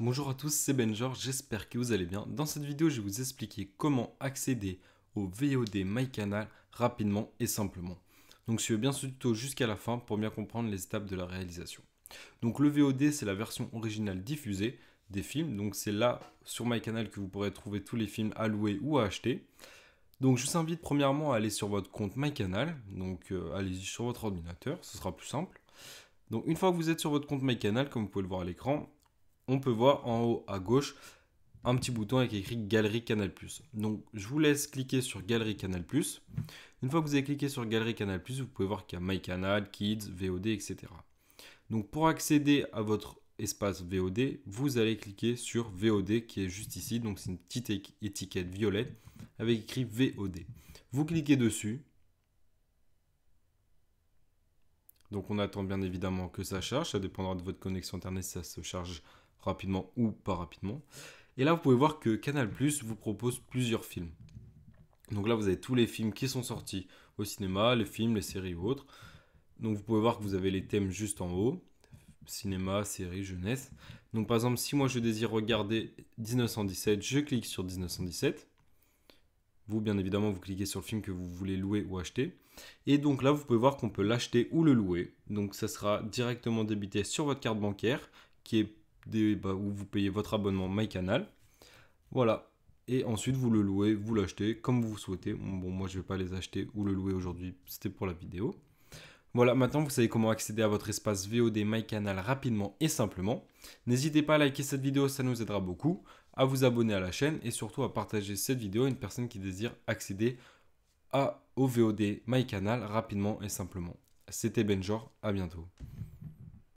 Bonjour à tous, c'est Benjor, j'espère que vous allez bien. Dans cette vidéo, je vais vous expliquer comment accéder au VOD MyCanal rapidement et simplement. Donc suivez bien ce tuto jusqu'à la fin pour bien comprendre les étapes de la réalisation. Donc le VOD, c'est la version originale diffusée des films. Donc c'est là sur MyCanal que vous pourrez trouver tous les films à louer ou à acheter. Donc je vous invite premièrement à aller sur votre compte MyCanal. Donc euh, allez-y sur votre ordinateur, ce sera plus simple. Donc une fois que vous êtes sur votre compte MyCanal, comme vous pouvez le voir à l'écran, on peut voir en haut à gauche un petit bouton avec écrit Galerie Canal+. Donc je vous laisse cliquer sur Galerie Canal+. Une fois que vous avez cliqué sur Galerie Canal+, vous pouvez voir qu'il y a My Canal, Kids, VOD, etc. Donc pour accéder à votre espace VOD, vous allez cliquer sur VOD qui est juste ici. Donc c'est une petite étiquette violette avec écrit VOD. Vous cliquez dessus. Donc on attend bien évidemment que ça charge. Ça dépendra de votre connexion Internet si ça se charge rapidement ou pas rapidement. Et là, vous pouvez voir que Canal Plus vous propose plusieurs films. Donc là, vous avez tous les films qui sont sortis au cinéma, les films, les séries ou autres. Donc vous pouvez voir que vous avez les thèmes juste en haut cinéma, séries, jeunesse. Donc par exemple, si moi je désire regarder 1917, je clique sur 1917. Vous, bien évidemment, vous cliquez sur le film que vous voulez louer ou acheter. Et donc là, vous pouvez voir qu'on peut l'acheter ou le louer. Donc ça sera directement débité sur votre carte bancaire qui est bah, où vous payez votre abonnement MyCanal. Voilà. Et ensuite, vous le louez, vous l'achetez comme vous souhaitez. Bon, moi, je ne vais pas les acheter ou le louer aujourd'hui. C'était pour la vidéo. Voilà, maintenant vous savez comment accéder à votre espace VOD MyCanal rapidement et simplement. N'hésitez pas à liker cette vidéo, ça nous aidera beaucoup, à vous abonner à la chaîne et surtout à partager cette vidéo à une personne qui désire accéder à, au VOD MyCanal rapidement et simplement. C'était Benjor, à bientôt.